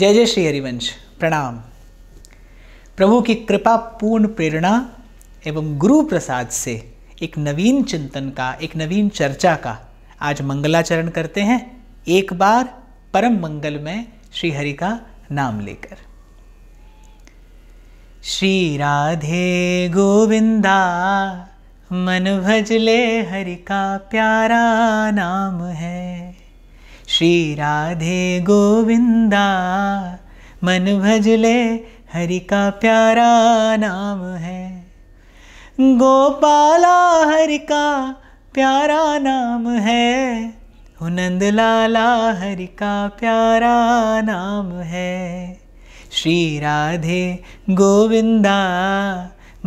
जय जय श्री हरिवंश प्रणाम प्रभु की कृपा पूर्ण प्रेरणा एवं गुरु प्रसाद से एक नवीन चिंतन का एक नवीन चर्चा का आज मंगलाचरण करते हैं एक बार परम मंगल में श्री हरि का नाम लेकर श्री राधे गोविंदा मन भजले हरि का प्यारा नाम है श्री राधे गोविंदा मन भजले हरि का प्यारा नाम है गोपाला हरि का प्यारा नाम है हुनंद लाला हरि का प्यारा नाम है श्री राधे गोविंदा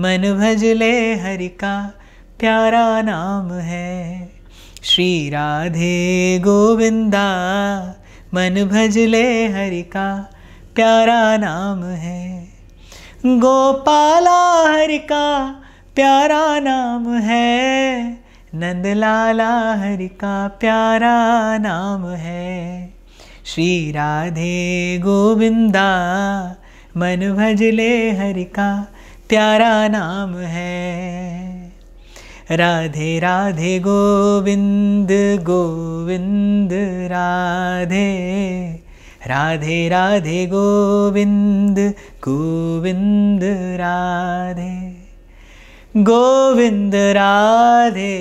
मन भजले हरि का प्यारा नाम है श्री राधे गोविंदा मन भजले हरि का प्यारा नाम है गोपाला हरि का प्यारा नाम है नंदलाला हरि का प्यारा नाम है श्री राधे गोविंदा मन भजले हरि का प्यारा नाम है राधे राधे गोविन्द गोविंद राधे राधे राधे गोविंद गोविन्द राधे गोविंद राधे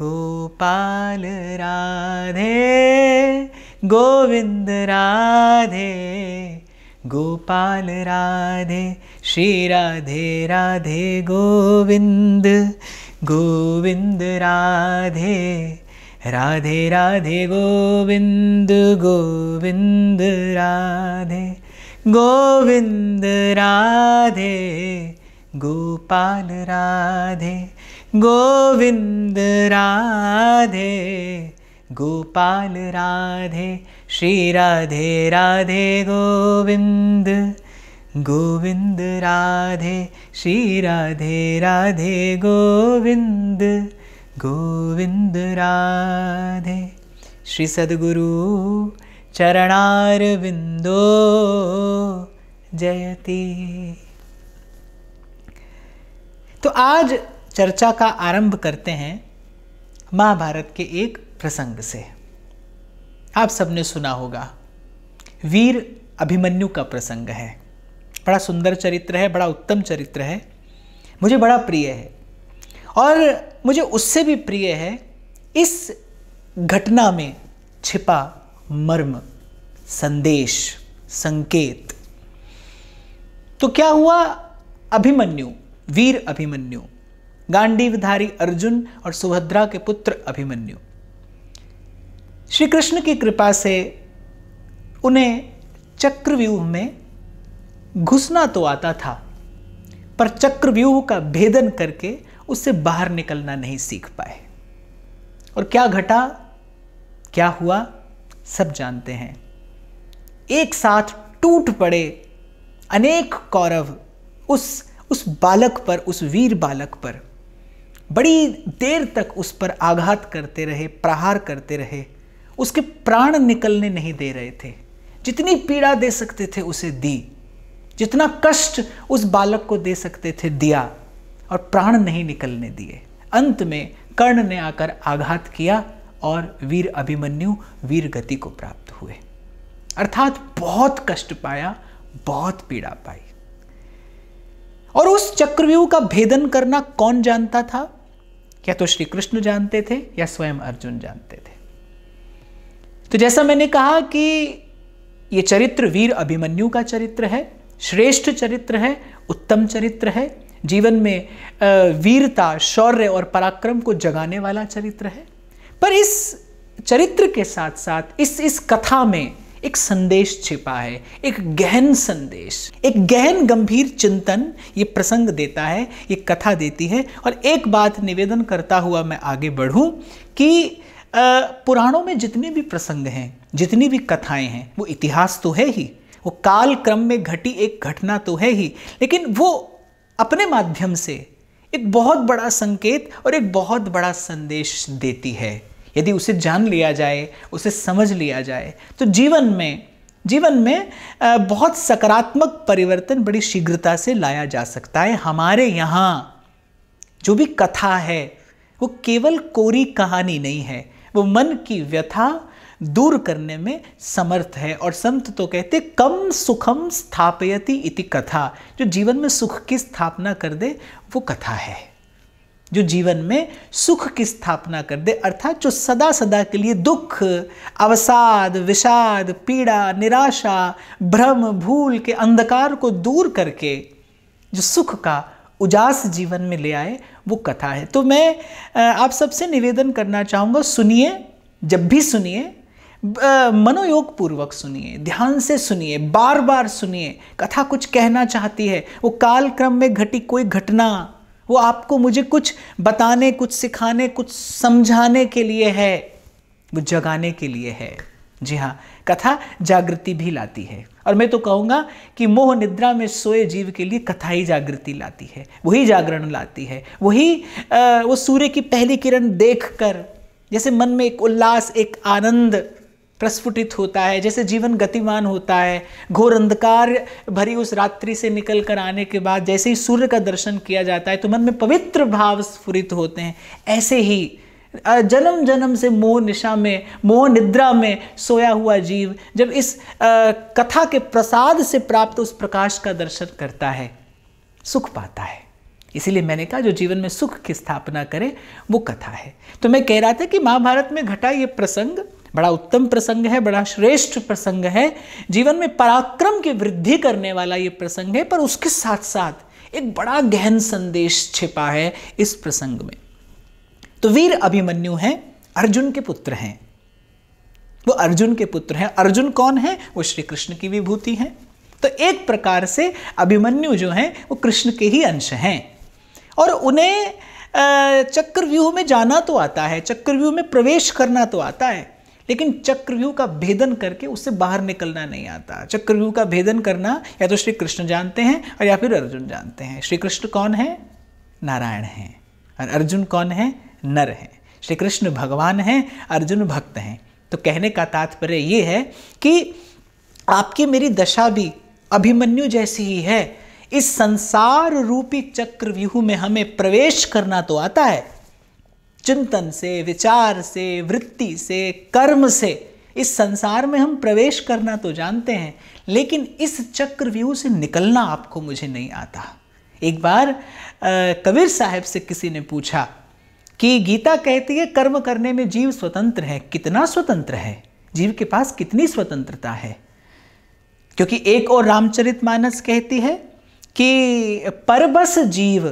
गोपाल राधे गोविन्द राधे गोपाल राधे श्रीराधे राधे गोविन्द गोविन्द राधे राधे राधे गोविन्द गोविन्द राधे गोविन्द राधे गोपाल राधे गोविन्द राधे गोपाल राधे श्रीराधे राधे गोविन्द गोविंद राधे श्री राधे राधे गोविंद गोविंद राधे श्री चरणार चरणारविंदो जयती तो आज चर्चा का आरंभ करते हैं महाभारत के एक प्रसंग से आप सबने सुना होगा वीर अभिमन्यु का प्रसंग है बड़ा सुंदर चरित्र है बड़ा उत्तम चरित्र है मुझे बड़ा प्रिय है और मुझे उससे भी प्रिय है इस घटना में छिपा मर्म संदेश संकेत तो क्या हुआ अभिमन्यु वीर अभिमन्यु गांडीवधारी अर्जुन और सुभद्रा के पुत्र अभिमन्यु श्री कृष्ण की कृपा से उन्हें चक्रव्यूह में घुसना तो आता था पर चक्रव्यूह का भेदन करके उससे बाहर निकलना नहीं सीख पाए और क्या घटा क्या हुआ सब जानते हैं एक साथ टूट पड़े अनेक कौरव उस उस बालक पर उस वीर बालक पर बड़ी देर तक उस पर आघात करते रहे प्रहार करते रहे उसके प्राण निकलने नहीं दे रहे थे जितनी पीड़ा दे सकते थे उसे दी जितना कष्ट उस बालक को दे सकते थे दिया और प्राण नहीं निकलने दिए अंत में कर्ण ने आकर आघात किया और वीर अभिमन्यु वीर गति को प्राप्त हुए अर्थात बहुत कष्ट पाया बहुत पीड़ा पाई और उस चक्रव्यूह का भेदन करना कौन जानता था क्या तो श्री कृष्ण जानते थे या स्वयं अर्जुन जानते थे तो जैसा मैंने कहा कि यह चरित्र वीर अभिमन्यु का चरित्र है श्रेष्ठ चरित्र है उत्तम चरित्र है जीवन में वीरता शौर्य और पराक्रम को जगाने वाला चरित्र है पर इस चरित्र के साथ साथ इस इस कथा में एक संदेश छिपा है एक गहन संदेश एक गहन गंभीर चिंतन ये प्रसंग देता है ये कथा देती है और एक बात निवेदन करता हुआ मैं आगे बढ़ूं कि पुराणों में जितने भी प्रसंग हैं जितनी भी कथाएं हैं वो इतिहास तो है ही वो काल क्रम में घटी एक घटना तो है ही लेकिन वो अपने माध्यम से एक बहुत बड़ा संकेत और एक बहुत बड़ा संदेश देती है यदि उसे जान लिया जाए उसे समझ लिया जाए तो जीवन में जीवन में बहुत सकारात्मक परिवर्तन बड़ी शीघ्रता से लाया जा सकता है हमारे यहाँ जो भी कथा है वो केवल कोरी कहानी नहीं है वो मन की व्यथा दूर करने में समर्थ है और संत तो कहते कम सुखम स्थापयति इति कथा जो जीवन में सुख की स्थापना कर दे वो कथा है जो जीवन में सुख की स्थापना कर दे अर्थात जो सदा सदा के लिए दुख अवसाद विषाद पीड़ा निराशा भ्रम भूल के अंधकार को दूर करके जो सुख का उजास जीवन में ले आए वो कथा है तो मैं आप सबसे निवेदन करना चाहूँगा सुनिए जब भी सुनिए मनोयोग पूर्वक सुनिए ध्यान से सुनिए बार बार सुनिए कथा कुछ कहना चाहती है वो काल क्रम में घटी कोई घटना वो आपको मुझे कुछ बताने कुछ सिखाने कुछ समझाने के लिए है वो जगाने के लिए है जी हाँ कथा जागृति भी लाती है और मैं तो कहूँगा कि मोह निद्रा में सोए जीव के लिए कथा ही जागृति लाती है वही जागरण लाती है वही वो सूर्य की पहली किरण देखकर जैसे मन में एक उल्लास एक आनंद प्रस्फुटित होता है जैसे जीवन गतिमान होता है घोर अंधकार भरी उस रात्रि से निकल कर आने के बाद जैसे ही सूर्य का दर्शन किया जाता है तो मन में पवित्र भाव स्फुरित होते हैं ऐसे ही जन्म जन्म से मोह निशा में मोह निद्रा में सोया हुआ जीव जब इस कथा के प्रसाद से प्राप्त उस प्रकाश का दर्शन करता है सुख पाता है इसीलिए मैंने कहा जो जीवन में सुख की स्थापना करे वो कथा है तो मैं कह रहा था कि महाभारत में घटा ये प्रसंग बड़ा उत्तम प्रसंग है बड़ा श्रेष्ठ प्रसंग है जीवन में पराक्रम की वृद्धि करने वाला ये प्रसंग है पर उसके साथ साथ एक बड़ा गहन संदेश छिपा है इस प्रसंग में तो वीर अभिमन्यु हैं अर्जुन के पुत्र हैं वो अर्जुन के पुत्र हैं अर्जुन कौन है वो श्री कृष्ण की विभूति हैं तो एक प्रकार से अभिमन्यु जो हैं वो कृष्ण के ही अंश हैं और उन्हें चक्रव्यूह में जाना तो आता है चक्रव्यूह में प्रवेश करना तो आता है लेकिन चक्रव्यूह का भेदन करके उससे बाहर निकलना नहीं आता चक्रव्यूह का भेदन करना या तो श्री कृष्ण जानते हैं और या फिर अर्जुन जानते हैं श्री कृष्ण कौन है नारायण है और अर्जुन कौन है नर है श्री कृष्ण भगवान हैं अर्जुन भक्त हैं तो कहने का तात्पर्य ये है कि आपकी मेरी दशा भी अभिमन्यु जैसी ही है इस संसार रूपी चक्रव्यूह में हमें प्रवेश करना तो आता है चिंतन से विचार से वृत्ति से कर्म से इस संसार में हम प्रवेश करना तो जानते हैं लेकिन इस चक्रव्यूह से निकलना आपको मुझे नहीं आता एक बार कबीर साहब से किसी ने पूछा कि गीता कहती है कर्म करने में जीव स्वतंत्र है कितना स्वतंत्र है जीव के पास कितनी स्वतंत्रता है क्योंकि एक और रामचरितमानस कहती है कि परबस जीव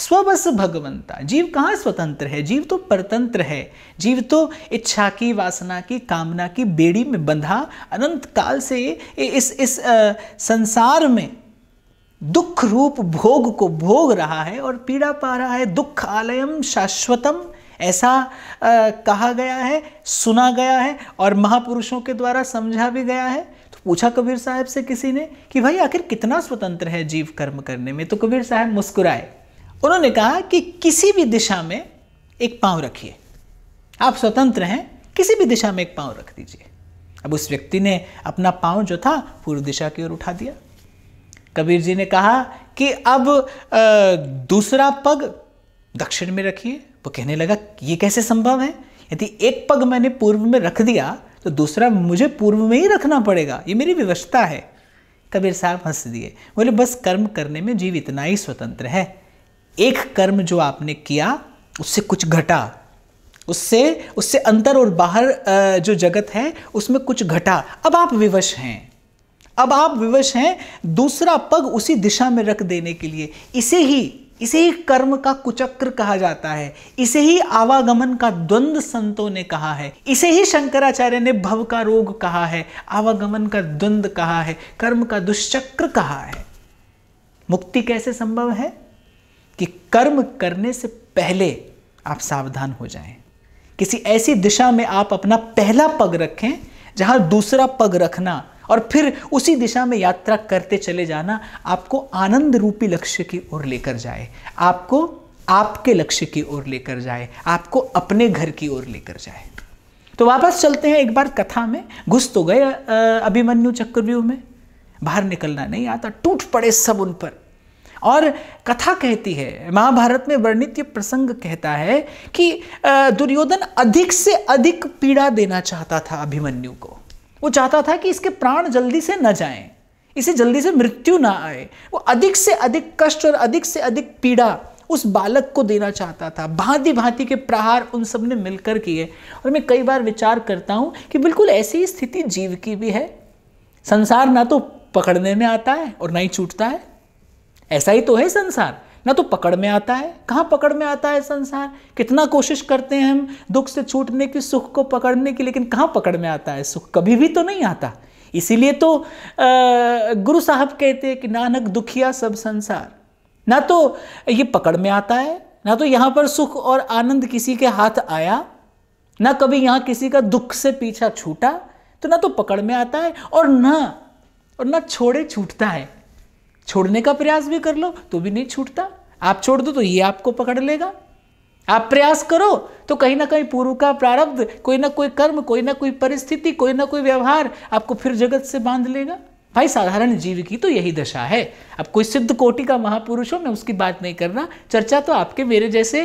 स्वबस भगवंता जीव कहाँ स्वतंत्र है जीव तो परतंत्र है जीव तो इच्छा की वासना की कामना की बेड़ी में बंधा अनंत काल से इस इस आ, संसार में दुख रूप भोग को भोग रहा है और पीड़ा पा रहा है दुख आलयम शाश्वतम ऐसा आ, कहा गया है सुना गया है और महापुरुषों के द्वारा समझा भी गया है तो पूछा कबीर साहब से किसी ने कि भाई आखिर कितना स्वतंत्र है जीव कर्म करने में तो कबीर साहब मुस्कुराए उन्होंने कहा कि किसी भी दिशा में एक पांव रखिए आप स्वतंत्र हैं किसी भी दिशा में एक पांव रख दीजिए अब उस व्यक्ति ने अपना पांव जो था पूर्व दिशा की ओर उठा दिया कबीर जी ने कहा कि अब दूसरा पग दक्षिण में रखिए वो कहने लगा ये कैसे संभव है यदि एक पग मैंने पूर्व में रख दिया तो दूसरा मुझे पूर्व में ही रखना पड़ेगा ये मेरी व्यवस्था है कबीर साहब हंस दिए बोले बस कर्म करने में जीव इतना ही स्वतंत्र है एक कर्म जो आपने किया उससे कुछ घटा उससे उससे अंदर और बाहर जो जगत है उसमें कुछ घटा अब आप विवश हैं अब आप विवश हैं दूसरा पग उसी दिशा में रख देने के लिए इसे ही इसे ही कर्म का कुचक्र कहा जाता है इसे ही आवागमन का द्वंद्व संतों ने कहा है इसे ही शंकराचार्य ने भव का रोग कहा है आवागमन का द्वंद्व कहा है कर्म का दुष्चक्र कहा है मुक्ति कैसे संभव है कि कर्म करने से पहले आप सावधान हो जाएं किसी ऐसी दिशा में आप अपना पहला पग रखें जहां दूसरा पग रखना और फिर उसी दिशा में यात्रा करते चले जाना आपको आनंद रूपी लक्ष्य की ओर लेकर जाए आपको आपके लक्ष्य की ओर लेकर जाए आपको अपने घर की ओर लेकर जाए तो वापस चलते हैं एक बार कथा में घुस तो गए अभिमन्यु चक्रव्यूह में बाहर निकलना नहीं आता टूट पड़े सब उन पर और कथा कहती है महाभारत में वर्णित ये प्रसंग कहता है कि दुर्योधन अधिक से अधिक पीड़ा देना चाहता था अभिमन्यु को वो चाहता था कि इसके प्राण जल्दी से न जाएं इसे जल्दी से मृत्यु ना आए वो अधिक से अधिक कष्ट और अधिक से अधिक पीड़ा उस बालक को देना चाहता था भांति भांति के प्रहार उन सब ने मिलकर किए और मैं कई बार विचार करता हूँ कि बिल्कुल ऐसी स्थिति जीव की भी है संसार ना तो पकड़ने में आता है और ना ही छूटता है ऐसा ही तो है संसार ना तो पकड़ में आता है कहाँ पकड़ में आता है संसार कितना कोशिश करते हैं हम दुख से छूटने की सुख को पकड़ने की लेकिन कहाँ पकड़ में आता है सुख कभी भी तो नहीं आता इसीलिए तो गुरु साहब कहते हैं कि नानक दुखिया सब संसार ना तो ये पकड़ में आता है ना तो यहाँ पर सुख और आनंद किसी के हाथ आया ना कभी यहाँ किसी का दुख से पीछा छूटा तो ना तो पकड़ में आता है और ना और ना छोड़े छूटता है छोड़ने का प्रयास भी कर लो तो भी नहीं छूटता आप छोड़ दो तो ये आपको पकड़ लेगा आप प्रयास करो तो कहीं ना कहीं पूर्व का प्रारब्ध कोई ना कोई कर्म कोई ना कोई परिस्थिति कोई ना कोई व्यवहार आपको फिर जगत से बांध लेगा भाई साधारण जीव की तो यही दशा है अब कोई सिद्ध कोटि का महापुरुष हो मैं उसकी बात नहीं कर रहा चर्चा तो आपके मेरे जैसे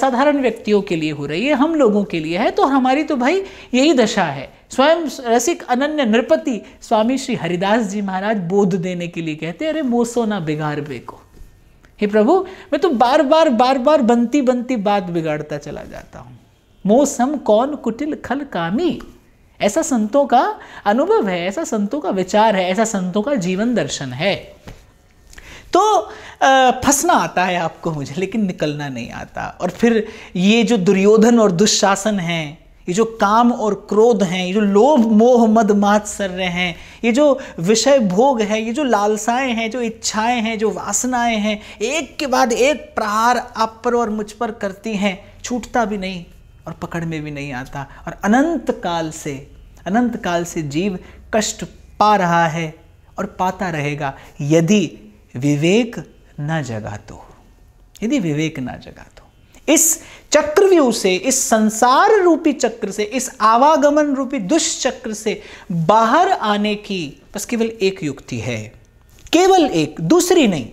साधारण व्यक्तियों के लिए हो रही है हम लोगों के लिए है तो हमारी तो भाई यही दशा है स्वयं रसिक अनन्य नृपति स्वामी श्री हरिदास जी महाराज बोध देने के लिए कहते अरे मोसो ना बिगाड़ बे को हे प्रभु मैं तो बार बार बार बार बनती बनती बात बिगाड़ता चला जाता हूँ मोसम कौन कुटिल खल कामी ऐसा संतों का अनुभव है ऐसा संतों का विचार है ऐसा संतों का जीवन दर्शन है तो फंसना आता है आपको मुझे लेकिन निकलना नहीं आता और फिर ये जो दुर्योधन और दुशासन हैं ये जो काम और क्रोध हैं ये जो लोभ मोह मद मात्सर्य हैं ये जो विषय भोग है ये जो लालसाएं हैं जो इच्छाएं हैं जो वासनाएं हैं एक के बाद एक प्रहार आप पर और मुझ पर करती हैं छूटता भी नहीं और पकड़ में भी नहीं आता और अनंत काल से अनंत काल से जीव कष्ट पा रहा है और पाता रहेगा यदि विवेक न जगा तो यदि विवेक न जगा तो इस चक्रव्यूह से इस संसार रूपी चक्र से इस आवागमन रूपी दुष्चक्र से बाहर आने की बस केवल एक युक्ति है केवल एक दूसरी नहीं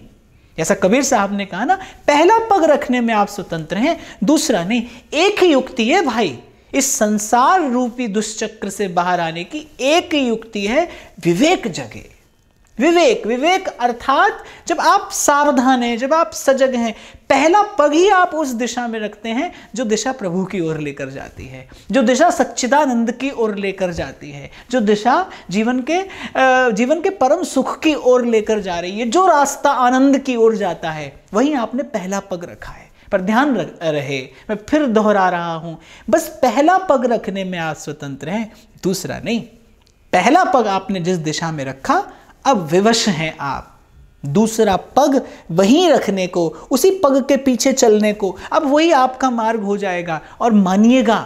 जैसा कबीर साहब ने कहा ना पहला पग रखने में आप स्वतंत्र हैं दूसरा नहीं एक ही युक्ति है भाई इस संसार रूपी दुष्चक्र से बाहर आने की एक ही युक्ति है विवेक जगे विवेक विवेक अर्थात जब आप सावधान हैं जब आप सजग हैं पहला पग ही आप उस दिशा में रखते हैं जो दिशा प्रभु की ओर लेकर जाती है जो दिशा सच्चिदानंद की ओर लेकर जाती है जो दिशा जीवन के जीवन के परम सुख की ओर लेकर जा रही है जो रास्ता आनंद की ओर जाता है वहीं आपने पहला पग रखा है पर ध्यान रहे मैं फिर दोहरा रहा हूं बस पहला पग रखने में आप स्वतंत्र हैं दूसरा नहीं पहला पग आपने जिस दिशा में रखा अब विवश हैं आप दूसरा पग वहीं रखने को उसी पग के पीछे चलने को अब वही आपका मार्ग हो जाएगा और मानिएगा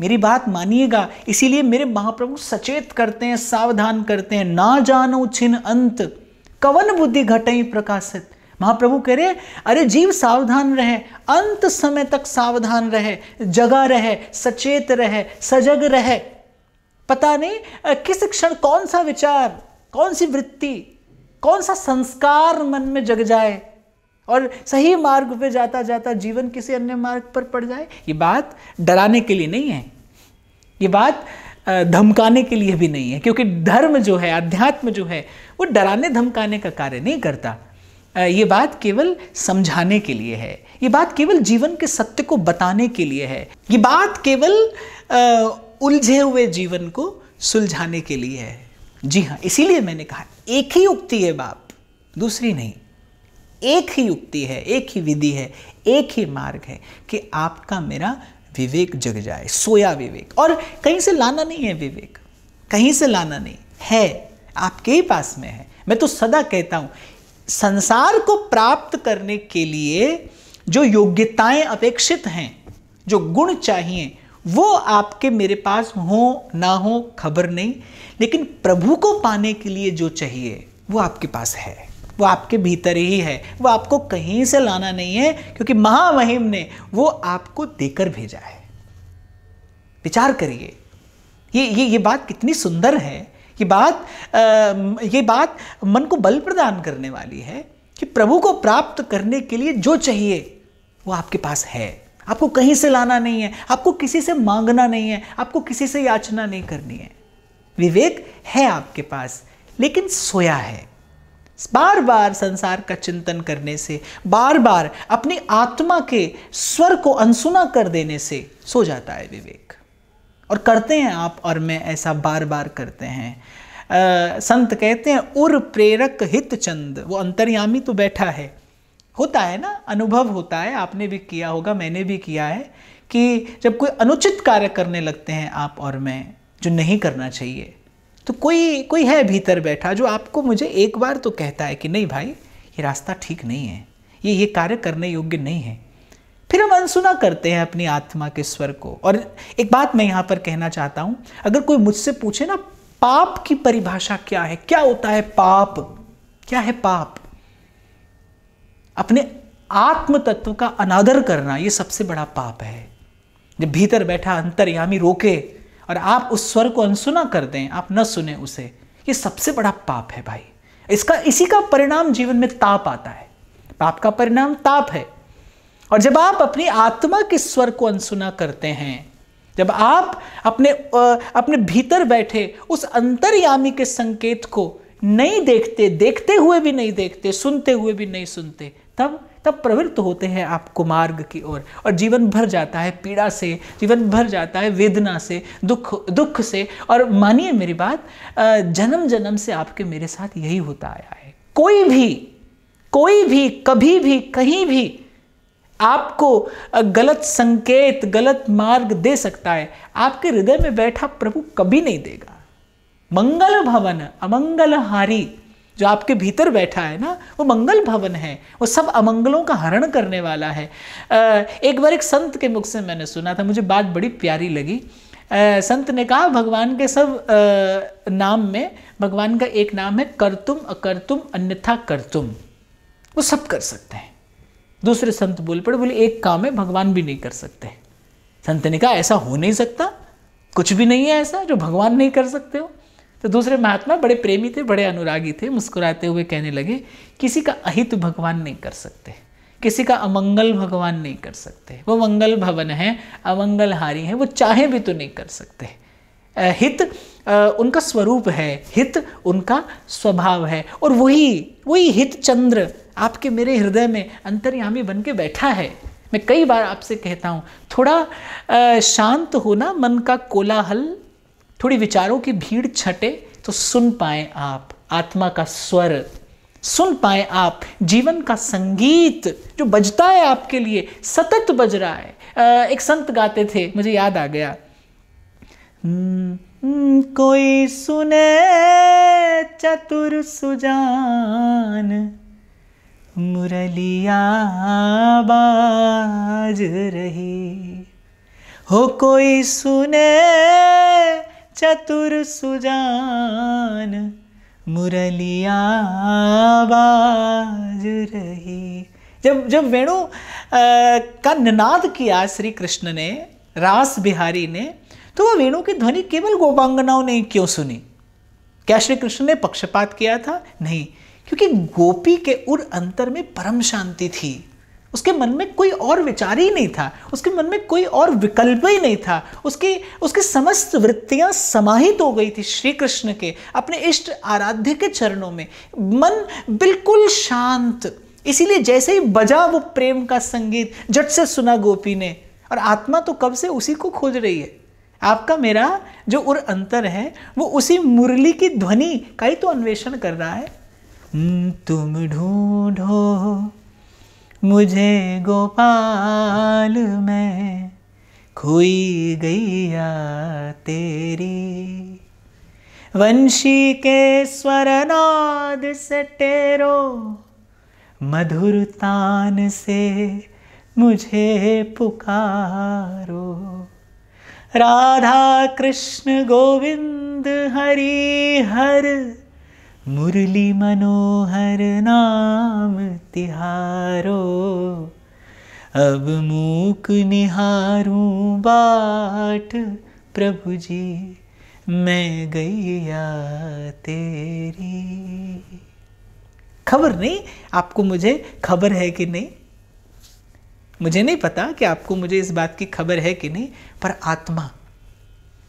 मेरी बात मानिएगा इसीलिए मेरे महाप्रभु सचेत करते हैं सावधान करते हैं ना जानो छिन अंत कवन बुद्धि घटई प्रकाशित महाप्रभु कह रहे अरे जीव सावधान रहे अंत समय तक सावधान रहे जगा रहे सचेत रहे सजग रहे पता नहीं किस क्षण कौन सा विचार कौन सी वृत्ति कौन सा संस्कार मन में जग जाए और सही मार्ग पे जाता जाता जीवन किसी अन्य मार्ग पर पड़ जाए ये बात डराने के लिए नहीं है ये बात धमकाने के लिए भी नहीं है क्योंकि धर्म जो है अध्यात्म जो है वो डराने धमकाने का कार्य नहीं करता ये बात केवल समझाने के लिए है ये बात केवल जीवन के सत्य को बताने के लिए है ये बात केवल उलझे हुए जीवन को सुलझाने के लिए है जी हाँ इसीलिए मैंने कहा एक ही युक्ति है बाप दूसरी नहीं एक ही युक्ति है एक ही विधि है एक ही मार्ग है कि आपका मेरा विवेक जग जाए सोया विवेक और कहीं से लाना नहीं है विवेक कहीं से लाना नहीं है आपके ही पास में है मैं तो सदा कहता हूं संसार को प्राप्त करने के लिए जो योग्यताएं अपेक्षित हैं जो गुण चाहिए वो आपके मेरे पास हो ना हो खबर नहीं लेकिन प्रभु को पाने के लिए जो चाहिए वो आपके पास है वो आपके भीतर ही है वो आपको कहीं से लाना नहीं है क्योंकि महामहिम ने वो आपको देकर भेजा है विचार करिए ये ये ये बात कितनी सुंदर है ये बात आ, ये बात मन को बल प्रदान करने वाली है कि प्रभु को प्राप्त करने के लिए जो चाहिए वो आपके पास है आपको कहीं से लाना नहीं है आपको किसी से मांगना नहीं है आपको किसी से याचना नहीं करनी है विवेक है आपके पास लेकिन सोया है बार बार संसार का चिंतन करने से बार बार अपनी आत्मा के स्वर को अनसुना कर देने से सो जाता है विवेक और करते हैं आप और मैं ऐसा बार बार करते हैं आ, संत कहते हैं उर प्रेरक हित चंद वो अंतर्यामी तो बैठा है होता है ना अनुभव होता है आपने भी किया होगा मैंने भी किया है कि जब कोई अनुचित कार्य करने लगते हैं आप और मैं जो नहीं करना चाहिए तो कोई कोई है भीतर बैठा जो आपको मुझे एक बार तो कहता है कि नहीं भाई ये रास्ता ठीक नहीं है ये ये कार्य करने योग्य नहीं है फिर हम अनसुना करते हैं अपनी आत्मा के स्वर को और एक बात मैं यहाँ पर कहना चाहता हूँ अगर कोई मुझसे पूछे ना पाप की परिभाषा क्या है क्या होता है पाप क्या है पाप अपने आत्म तत्व का अनादर करना ये सबसे बड़ा पाप है जब भीतर बैठा अंतर्यामी रोके और आप उस स्वर को अनसुना कर दें आप न सुने उसे ये सबसे बड़ा पाप है भाई इसका इसी का परिणाम जीवन में ताप आता है पाप का परिणाम ताप है और जब आप अपनी आत्मा के स्वर को अनसुना करते हैं जब आप अपने अपने भीतर बैठे उस अंतर्यामी के संकेत को नहीं देखते देखते हुए भी नहीं देखते सुनते हुए भी नहीं सुनते तब तब प्रवृत्त होते हैं आपको मार्ग की ओर और, और जीवन भर जाता है पीड़ा से जीवन भर जाता है वेदना से दुख दुख से और मानिए मेरी बात जन्म जन्म से आपके मेरे साथ यही होता आया है कोई भी कोई भी कभी भी कहीं भी आपको गलत संकेत गलत मार्ग दे सकता है आपके हृदय में बैठा प्रभु कभी नहीं देगा मंगल भवन अमंगल हारी जो आपके भीतर बैठा है ना वो मंगल भवन है वो सब अमंगलों का हरण करने वाला है एक बार एक संत के मुख से मैंने सुना था मुझे बात बड़ी प्यारी लगी संत ने कहा भगवान के सब नाम में भगवान का एक नाम है करतुम अकर्तुम अन्यथा करतुम वो सब कर सकते हैं दूसरे संत बोल पड़े बोले एक काम है भगवान भी नहीं कर सकते संत ने कहा ऐसा हो नहीं सकता कुछ भी नहीं है ऐसा जो भगवान नहीं कर सकते हो तो दूसरे महात्मा बड़े प्रेमी थे बड़े अनुरागी थे मुस्कुराते हुए कहने लगे किसी का अहित भगवान नहीं कर सकते किसी का अमंगल भगवान नहीं कर सकते वो मंगल भवन है अमंगलहारी हैं वो चाहे भी तो नहीं कर सकते हित उनका स्वरूप है हित उनका स्वभाव है और वही वही हित चंद्र आपके मेरे हृदय में अंतर्यामी बन के बैठा है मैं कई बार आपसे कहता हूँ थोड़ा शांत होना मन का कोलाहल थोड़ी विचारों की भीड़ छटे तो सुन पाए आप आत्मा का स्वर सुन पाए आप जीवन का संगीत जो बजता है आपके लिए सतत बज रहा है एक संत गाते थे मुझे याद आ गया हम्म, हम्म, कोई सुने चतुर सुजान मुरलिया बाज रही हो कोई सुने चतुर सुजान मुरलिया बाज रही जब जब वेणु का ननाद किया श्री कृष्ण ने रास बिहारी ने तो वह वेणु की ध्वनि केवल गोपांगनाओं ने क्यों सुनी क्या श्री कृष्ण ने पक्षपात किया था नहीं क्योंकि गोपी के उर अंतर में परम शांति थी उसके मन में कोई और विचार ही नहीं था उसके मन में कोई और विकल्प ही नहीं था उसकी उसकी समस्त वृत्तियां समाहित हो गई थी श्री कृष्ण के अपने इष्ट आराध्य के चरणों में मन बिल्कुल शांत इसीलिए जैसे ही बजा वो प्रेम का संगीत जट से सुना गोपी ने और आत्मा तो कब से उसी को खोज रही है आपका मेरा जो उर अंतर है वो उसी मुरली की ध्वनि का ही तो अन्वेषण कर रहा है हम्म, तुम ढूंढो मुझे गोपाल में खोई गैया तेरी वंशी के स्वरनाद से टेरो मधुर तान से मुझे पुकारो राधा कृष्ण गोविंद हरि हर मुरली मनोहर नाम तिहारो अब मूक निहारू बाट प्रभु जी मैं गैया तेरी खबर नहीं आपको मुझे खबर है कि नहीं मुझे नहीं पता कि आपको मुझे इस बात की खबर है कि नहीं पर आत्मा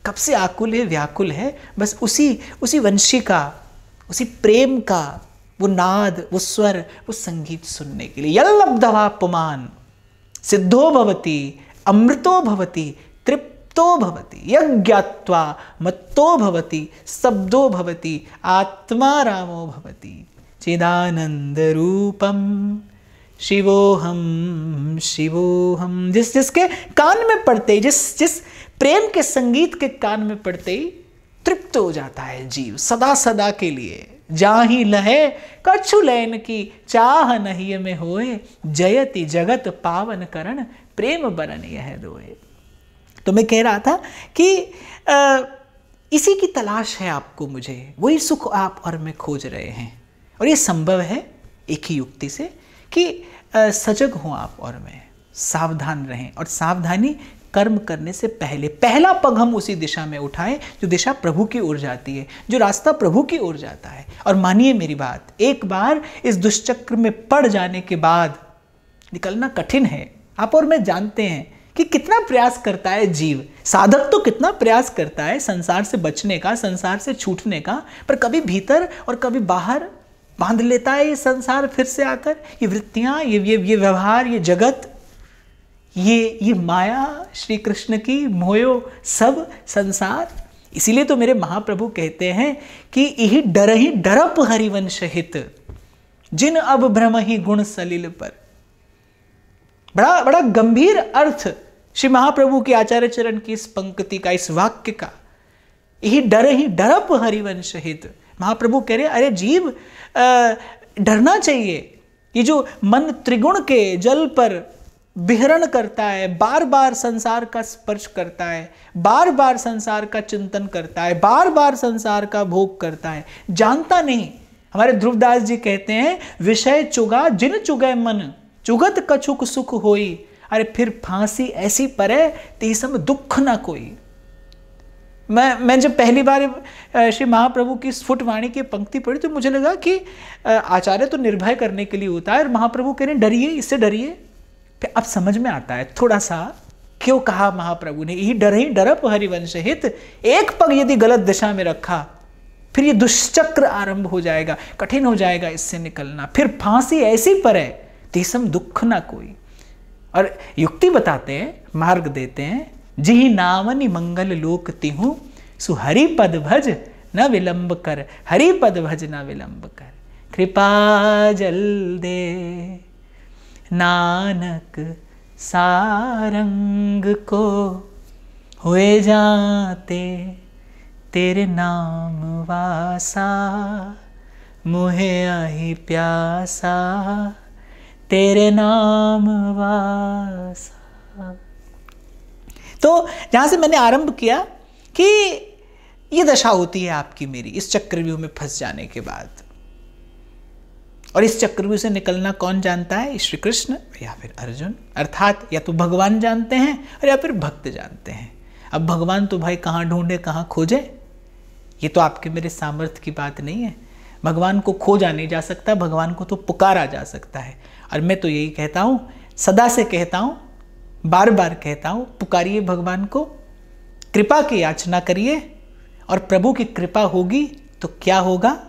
कब से आकुल है व्याकुल है बस उसी उसी वंशी का उसी प्रेम का वो नाद वो स्वर वो संगीत सुनने के लिए यल्लब्धवा पुमान सिद्धो भवती अमृतो भवती तृप्तो भवती यज्ञात्वा मत्तो भवती शब्दो भवती आत्मा रामो भवती चिदानंदरूपम शिवोहम शिवोहम जिस जिसके कान में पड़ते जिस जिस प्रेम के संगीत के कान में पड़ते ही तृप्त हो जाता है जीव सदा सदा के लिए जाही लहे कछु लैन की चाह नहीं में होए जयति जगत पावन करण प्रेम बरन यह दोए तो मैं कह रहा था कि आ, इसी की तलाश है आपको मुझे वही सुख आप और मैं खोज रहे हैं और ये संभव है एक ही युक्ति से कि आ, सजग हों आप और मैं सावधान रहें और सावधानी कर्म करने से पहले पहला पग हम उसी दिशा में उठाएं जो दिशा प्रभु की ओर जाती है जो रास्ता प्रभु की ओर जाता है और मानिए मेरी बात एक बार इस दुष्चक्र में पड़ जाने के बाद निकलना कठिन है आप और मैं जानते हैं कि कितना प्रयास करता है जीव साधक तो कितना प्रयास करता है संसार से बचने का संसार से छूटने का पर कभी भीतर और कभी बाहर बांध लेता है ये संसार फिर से आकर ये वृत्तियाँ ये ये ये व्यवहार ये जगत ये ये माया श्री कृष्ण की मोयो सब संसार इसीलिए तो मेरे महाप्रभु कहते हैं कि यही डर ही डरप हरिवंश हित जिन अब भ्रम ही गुण सलील पर बड़ा बड़ा गंभीर अर्थ श्री महाप्रभु की आचार्य चरण की इस पंक्ति का इस वाक्य का यही डर ही डरप हरिवंश हित महाप्रभु कह रहे अरे जीव डरना चाहिए ये जो मन त्रिगुण के जल पर विहरण करता है बार बार संसार का स्पर्श करता है बार बार संसार का चिंतन करता है बार बार संसार का भोग करता है जानता नहीं हमारे ध्रुवदास जी कहते हैं विषय चुगा जिन चुगे मन चुगत कछुक सुख होई अरे फिर फांसी ऐसी परे तीसम दुख ना कोई मैं मैं जब पहली बार श्री महाप्रभु की स्फुटवाणी की पंक्ति पढ़ी तो मुझे लगा कि आचार्य तो निर्भय करने के लिए होता है और महाप्रभु कह रहे हैं डरिए इससे डरिए तो अब समझ में आता है थोड़ा सा क्यों कहा महाप्रभु ने यही डर ही डरप हरिवंश हित एक पग यदि गलत दिशा में रखा फिर ये दुष्चक्र आरंभ हो जाएगा कठिन हो जाएगा इससे निकलना फिर फांसी ऐसी पर है तीसम दुख ना कोई और युक्ति बताते हैं मार्ग देते हैं ही नावनि मंगल लोक तिहु सुहरि पद भज न विलंब कर हरि पद भज न विलंब कर कृपा जल दे नानक सारंग को हुए जाते तेरे नाम वासा मुहे आही प्यासा तेरे नाम वासा तो जहाँ से मैंने आरंभ किया कि ये दशा होती है आपकी मेरी इस चक्रव्यूह में फंस जाने के बाद और इस चक्रव्यूह से निकलना कौन जानता है श्री कृष्ण या फिर अर्जुन अर्थात या तो भगवान जानते हैं और या फिर भक्त जानते हैं अब भगवान तो भाई कहाँ ढूंढे कहाँ खोजे ये तो आपके मेरे सामर्थ्य की बात नहीं है भगवान को खोजा नहीं जा सकता भगवान को तो पुकारा जा सकता है और मैं तो यही कहता हूँ सदा से कहता हूँ बार बार कहता हूँ पुकारिए भगवान को कृपा की याचना करिए और प्रभु की कृपा होगी तो क्या होगा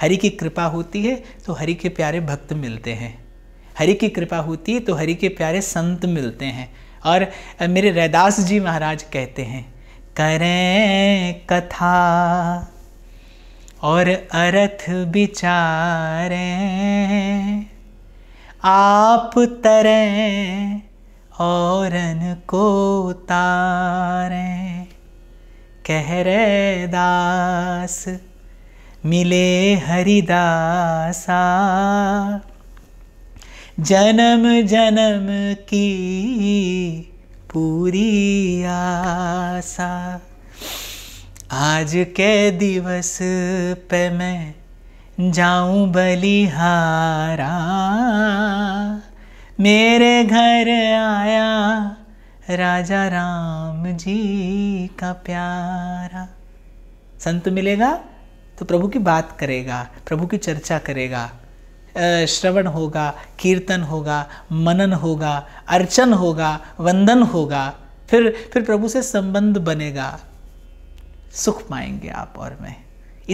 हरि की कृपा होती है तो हरि के प्यारे भक्त मिलते हैं हरि की कृपा होती है तो हरि के प्यारे संत मिलते हैं और मेरे रैदास जी महाराज कहते हैं करें कथा और अर्थ विचारें आप तरें और को तारें कह रे दास मिले हरिदासा जन्म जन्म की पूरी आसा आज के दिवस पे मैं जाऊं बलिहारा मेरे घर आया राजा राम जी का प्यारा संत मिलेगा तो प्रभु की बात करेगा प्रभु की चर्चा करेगा श्रवण होगा कीर्तन होगा मनन होगा अर्चन होगा वंदन होगा फिर फिर प्रभु से संबंध बनेगा सुख पाएंगे आप और मैं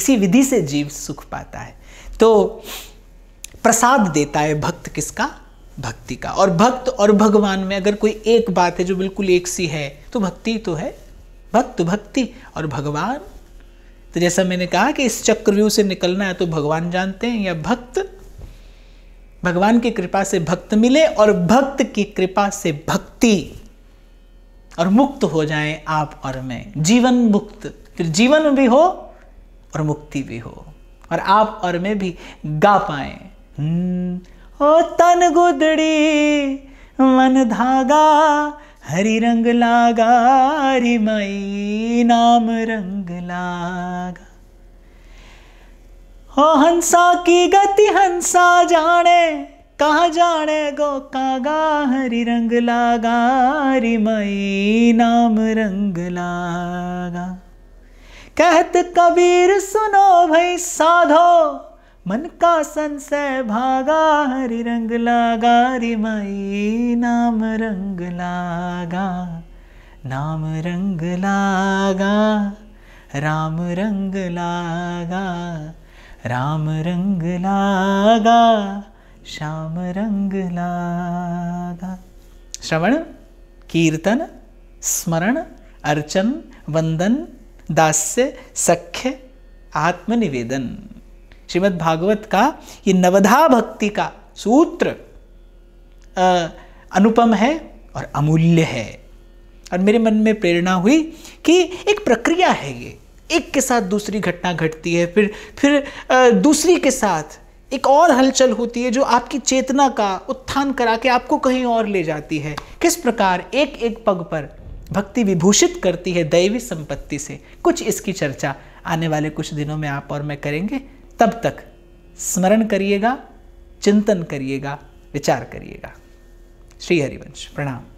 इसी विधि से जीव सुख पाता है तो प्रसाद देता है भक्त किसका भक्ति का और भक्त और भगवान में अगर कोई एक बात है जो बिल्कुल एक सी है तो भक्ति तो है भक्त भक्ति और भगवान तो जैसा मैंने कहा कि इस चक्रव्यूह से निकलना है तो भगवान जानते हैं या भक्त भगवान की कृपा से भक्त मिले और भक्त की कृपा से भक्ति और मुक्त हो जाएं आप और मैं जीवन मुक्त फिर जीवन भी हो और मुक्ति भी हो और आप और मैं भी गा पाए हम्म, ओ तन गुदड़ी मन धागा हरी रंग लागा हरी मई नाम रंग लागा हो हंसा की गति हंसा जाने कहा जाने गो कागा हरी रंग लागा हरी मई नाम रंग लागा कहत कबीर सुनो भई साधो मन का संशय भागा हरि रंग लागा रे माई नाम रंग लागा नाम रंग लागा राम रंग लागा राम रंग लागा श्याम रंग लागा श्रवण कीर्तन स्मरण अर्चन वंदन दास्य सख्य आत्मनिवेदन श्रीमद् भागवत का ये नवधा भक्ति का सूत्र आ, अनुपम है और अमूल्य है और मेरे मन में प्रेरणा हुई कि एक प्रक्रिया है ये एक के साथ दूसरी घटना घटती है फिर फिर आ, दूसरी के साथ एक और हलचल होती है जो आपकी चेतना का उत्थान करा के आपको कहीं और ले जाती है किस प्रकार एक एक पग पर भक्ति विभूषित करती है दैवी संपत्ति से कुछ इसकी चर्चा आने वाले कुछ दिनों में आप और मैं करेंगे तब तक स्मरण करिएगा चिंतन करिएगा विचार करिएगा श्री हरिवंश प्रणाम